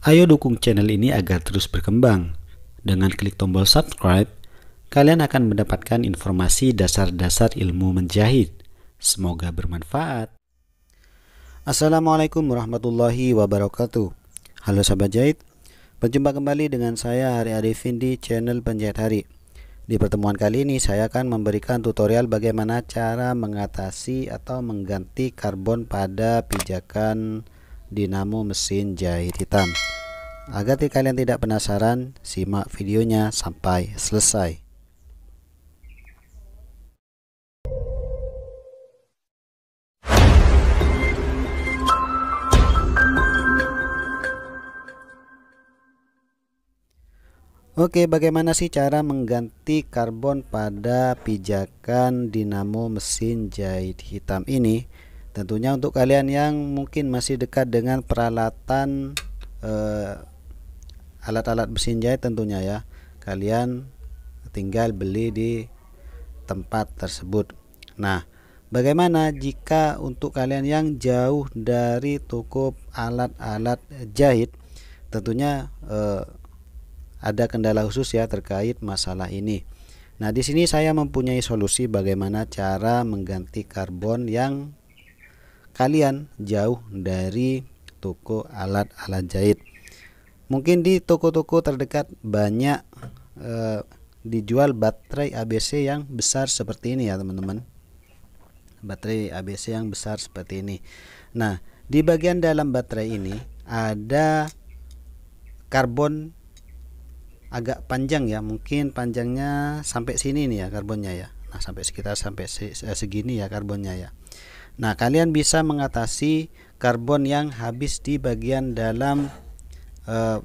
Ayo dukung channel ini agar terus berkembang. Dengan klik tombol subscribe, kalian akan mendapatkan informasi dasar-dasar ilmu menjahit. Semoga bermanfaat. Assalamualaikum warahmatullahi wabarakatuh. Halo sahabat jahit, berjumpa kembali dengan saya Hari Arifin di channel Penjahit Hari. Di pertemuan kali ini saya akan memberikan tutorial bagaimana cara mengatasi atau mengganti karbon pada pijakan dinamo mesin jahit hitam. Agar kalian tidak penasaran, simak videonya sampai selesai. Oke, bagaimana sih cara mengganti karbon pada pijakan dinamo mesin jahit hitam ini? tentunya untuk kalian yang mungkin masih dekat dengan peralatan eh, alat-alat eh, mesin jahit tentunya ya kalian tinggal beli di tempat tersebut nah bagaimana jika untuk kalian yang jauh dari toko alat-alat jahit tentunya eh, ada kendala khusus ya terkait masalah ini Nah, di sini saya mempunyai solusi bagaimana cara mengganti karbon yang kalian jauh dari toko alat-alat jahit. Mungkin di toko-toko terdekat banyak e, dijual baterai ABC yang besar seperti ini ya teman-teman. Baterai ABC yang besar seperti ini. Nah, di bagian dalam baterai ini ada karbon agak panjang ya, mungkin panjangnya sampai sini nih ya karbonnya ya. Nah, sampai sekitar sampai eh, segini ya karbonnya ya. Nah, kalian bisa mengatasi karbon yang habis di bagian dalam uh,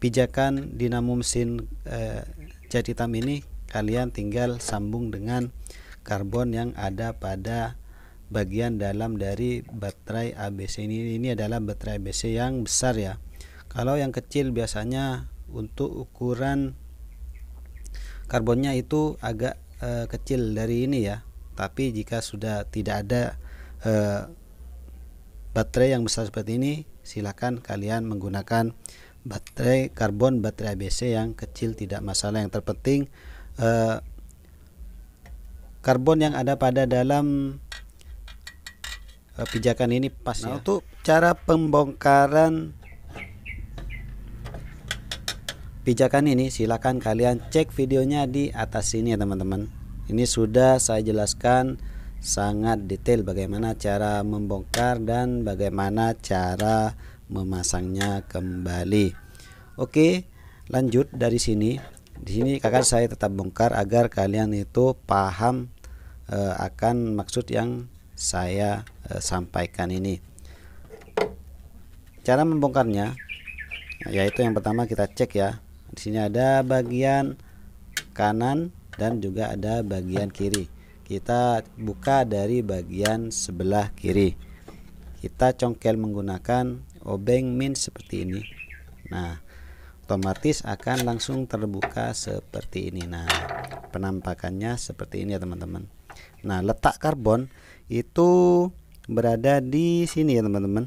pijakan dinamo mesin eh, cat hitam ini kalian tinggal sambung dengan karbon yang ada pada bagian dalam dari baterai ABC ini ini adalah baterai ABC yang besar ya kalau yang kecil biasanya untuk ukuran karbonnya itu agak uh, kecil dari ini ya tapi jika sudah tidak ada uh, baterai yang besar seperti ini, silakan kalian menggunakan baterai karbon baterai ABC yang kecil tidak masalah. Yang terpenting uh, karbon yang ada pada dalam uh, pijakan ini pas nah, ya. Untuk cara pembongkaran pijakan ini silakan kalian cek videonya di atas sini ya teman-teman ini sudah saya jelaskan sangat detail bagaimana cara membongkar dan bagaimana cara memasangnya kembali. Oke, lanjut dari sini. Di sini kakak saya tetap bongkar agar kalian itu paham e, akan maksud yang saya e, sampaikan ini. Cara membongkarnya yaitu yang pertama kita cek ya. Di sini ada bagian kanan dan juga ada bagian kiri. Kita buka dari bagian sebelah kiri. Kita congkel menggunakan obeng min seperti ini. Nah, otomatis akan langsung terbuka seperti ini. Nah, penampakannya seperti ini ya, teman-teman. Nah, letak karbon itu berada di sini ya, teman-teman.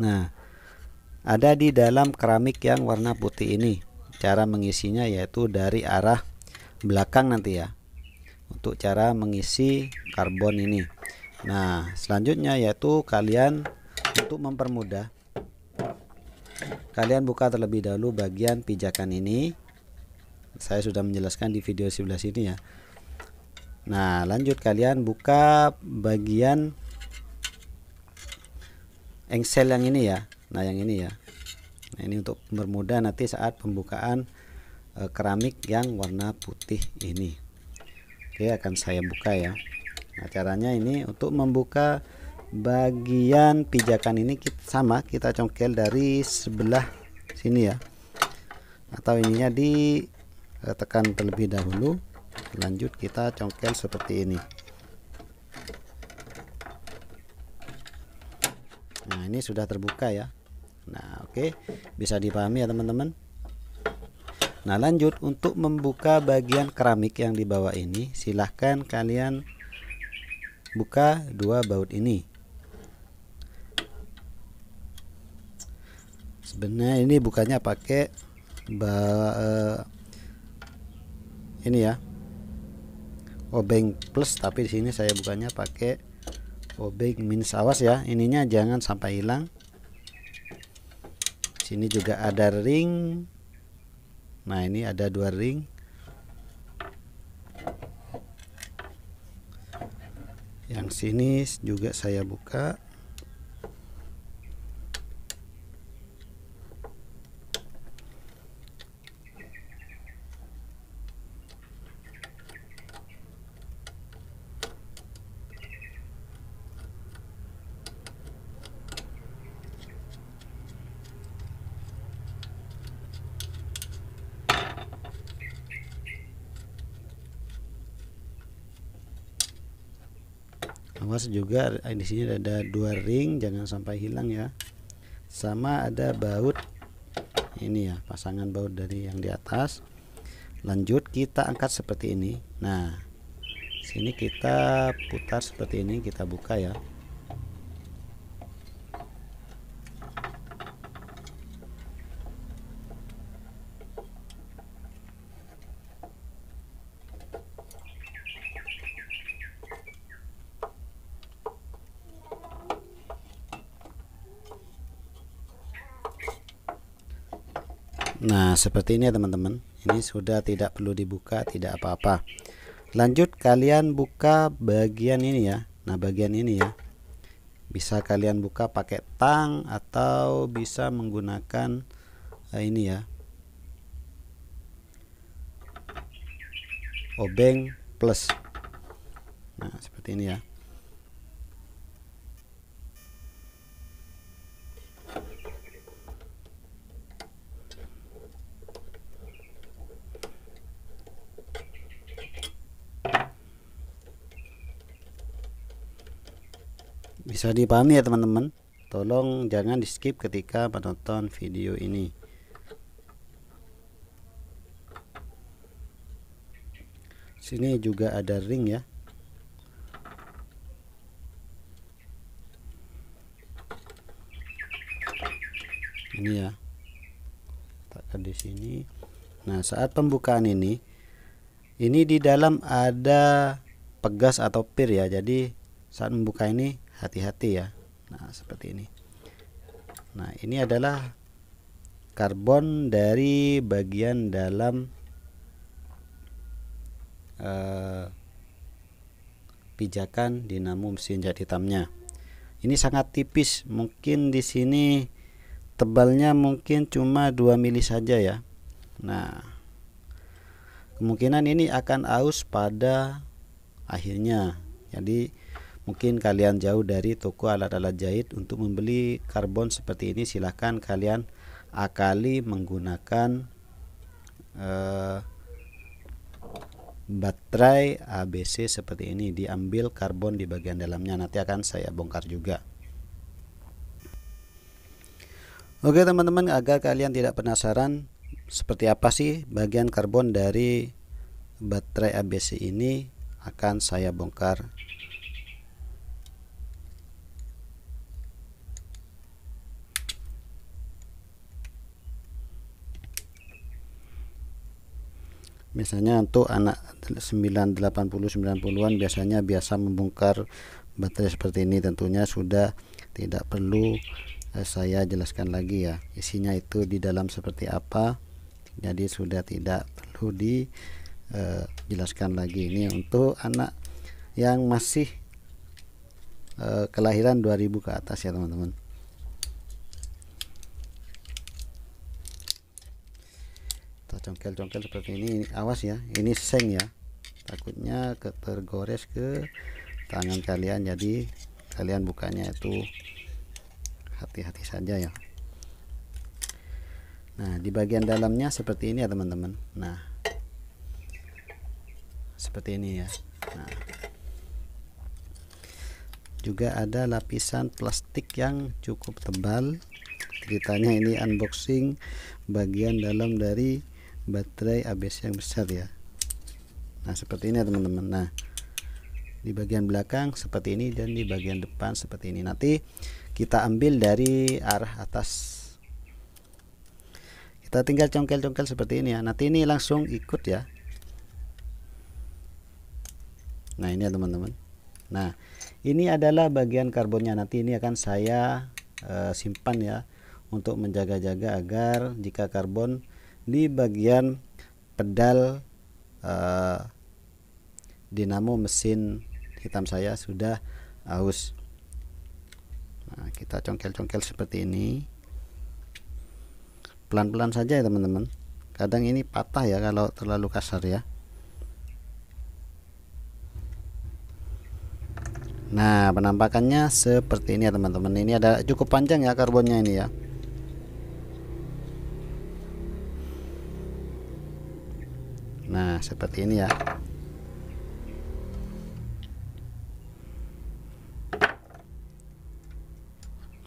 Nah, ada di dalam keramik yang warna putih ini. Cara mengisinya yaitu dari arah belakang nanti ya untuk cara mengisi karbon ini nah selanjutnya yaitu kalian untuk mempermudah kalian buka terlebih dahulu bagian pijakan ini saya sudah menjelaskan di video sebelah sini ya nah lanjut kalian buka bagian engsel yang ini ya nah yang ini ya nah ini untuk mempermudah nanti saat pembukaan Eh, keramik yang warna putih ini oke akan saya buka ya nah caranya ini untuk membuka bagian pijakan ini kita, sama kita congkel dari sebelah sini ya atau ininya ditekan eh, terlebih dahulu lanjut kita congkel seperti ini nah ini sudah terbuka ya nah oke okay. bisa dipahami ya teman-teman Nah lanjut untuk membuka bagian keramik yang di bawah ini silahkan kalian buka dua baut ini Sebenarnya ini bukannya pakai ba, uh, ini ya obeng plus tapi di sini saya bukannya pakai obeng minus awas ya ininya jangan sampai hilang sini juga ada ring Nah ini ada dua ring Yang sini juga saya buka awas juga eh, di sini ada dua ring jangan sampai hilang ya sama ada baut ini ya pasangan baut dari yang di atas lanjut kita angkat seperti ini nah sini kita putar seperti ini kita buka ya Nah, seperti ini ya, teman-teman. Ini sudah tidak perlu dibuka, tidak apa-apa. Lanjut kalian buka bagian ini ya. Nah, bagian ini ya. Bisa kalian buka pakai tang atau bisa menggunakan eh, ini ya. Obeng plus. Nah, seperti ini ya. bisa dipahami ya teman-teman tolong jangan di skip ketika menonton video ini sini juga ada ring ya ini ya ada di sini nah saat pembukaan ini ini di dalam ada pegas atau pir ya jadi saat membuka ini hati-hati ya nah seperti ini nah ini adalah karbon dari bagian dalam uh, pijakan dinamo mesin jahit hitamnya ini sangat tipis mungkin di sini tebalnya mungkin cuma 2 mili saja ya nah kemungkinan ini akan aus pada akhirnya jadi Mungkin kalian jauh dari toko alat-alat jahit untuk membeli karbon seperti ini silahkan kalian akali menggunakan eh, baterai ABC seperti ini diambil karbon di bagian dalamnya nanti akan saya bongkar juga. Oke teman-teman agar kalian tidak penasaran seperti apa sih bagian karbon dari baterai ABC ini akan saya bongkar misalnya untuk anak 980 90-an biasanya biasa membongkar baterai seperti ini tentunya sudah tidak perlu eh, saya jelaskan lagi ya isinya itu di dalam seperti apa jadi sudah tidak perlu dijelaskan eh, lagi ini untuk anak yang masih eh, kelahiran 2000 ke atas ya teman-teman congkel-congkel seperti ini. awas ya ini seng ya takutnya ke, tergores ke tangan kalian jadi kalian bukanya itu hati-hati saja ya nah di bagian dalamnya seperti ini ya teman-teman nah seperti ini ya nah juga ada lapisan plastik yang cukup tebal ceritanya ini unboxing bagian dalam dari baterai ABC yang besar ya nah seperti ini ya teman-teman nah di bagian belakang seperti ini dan di bagian depan seperti ini nanti kita ambil dari arah atas kita tinggal congkel-congkel seperti ini ya nanti ini langsung ikut ya nah ini ya teman-teman nah ini adalah bagian karbonnya nanti ini akan saya e, simpan ya untuk menjaga-jaga agar jika karbon di bagian pedal uh, dinamo mesin hitam saya sudah aus nah, kita congkel-congkel seperti ini pelan-pelan saja ya teman-teman kadang ini patah ya kalau terlalu kasar ya nah penampakannya seperti ini ya teman-teman ini ada cukup panjang ya karbonnya ini ya seperti ini ya.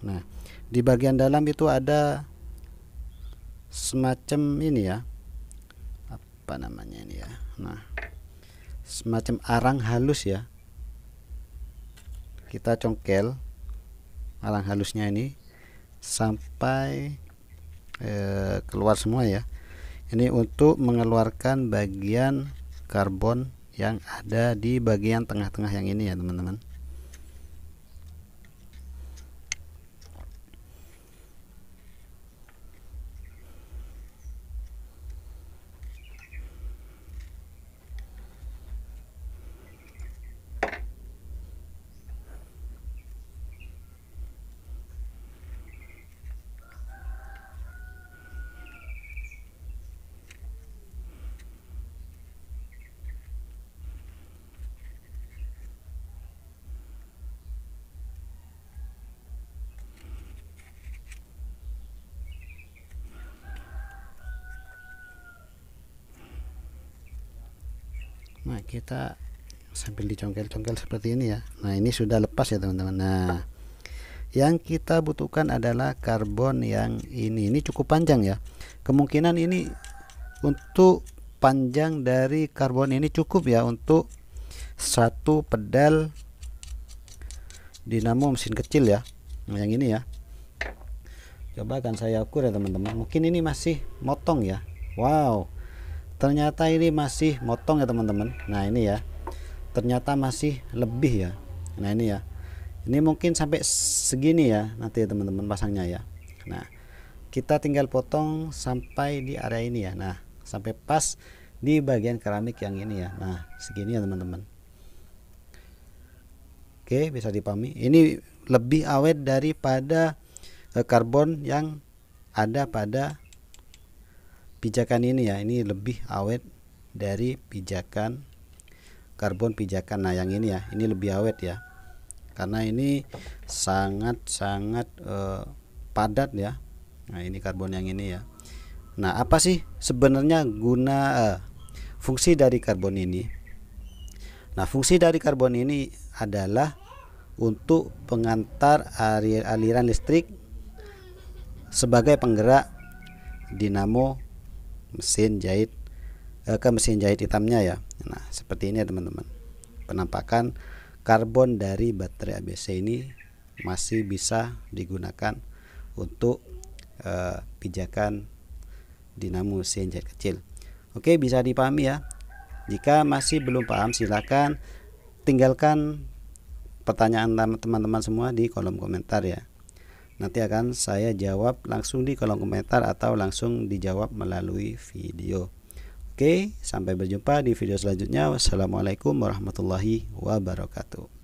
Nah, di bagian dalam itu ada semacam ini ya. Apa namanya ini ya? Nah, semacam arang halus ya. Kita congkel arang halusnya ini sampai eh, keluar semua ya ini untuk mengeluarkan bagian karbon yang ada di bagian tengah-tengah yang ini ya teman-teman Nah kita sambil dicongkel-congkel seperti ini ya Nah ini sudah lepas ya teman-teman Nah yang kita butuhkan adalah karbon yang ini Ini cukup panjang ya Kemungkinan ini untuk panjang dari karbon ini cukup ya Untuk satu pedal dinamo mesin kecil ya nah, yang ini ya coba akan saya ukur ya teman-teman mungkin ini masih motong ya Wow ternyata ini masih motong ya teman-teman nah ini ya ternyata masih lebih ya nah ini ya ini mungkin sampai segini ya nanti ya teman-teman pasangnya ya nah kita tinggal potong sampai di area ini ya nah sampai pas di bagian keramik yang ini ya nah segini ya teman-teman oke bisa dipahami ini lebih awet daripada eh, karbon yang ada pada pijakan ini ya ini lebih awet dari pijakan karbon pijakan nah yang ini ya ini lebih awet ya karena ini sangat-sangat eh, padat ya nah ini karbon yang ini ya nah apa sih sebenarnya guna eh, fungsi dari karbon ini nah fungsi dari karbon ini adalah untuk pengantar aliran listrik sebagai penggerak dinamo mesin jahit eh, ke mesin jahit hitamnya ya nah seperti ini ya teman-teman penampakan karbon dari baterai ABC ini masih bisa digunakan untuk eh, pijakan dinamo mesin jahit kecil oke bisa dipahami ya jika masih belum paham silahkan tinggalkan pertanyaan teman-teman semua di kolom komentar ya nanti akan saya jawab langsung di kolom komentar atau langsung dijawab melalui video. Oke, sampai berjumpa di video selanjutnya. Wassalamualaikum warahmatullahi wabarakatuh.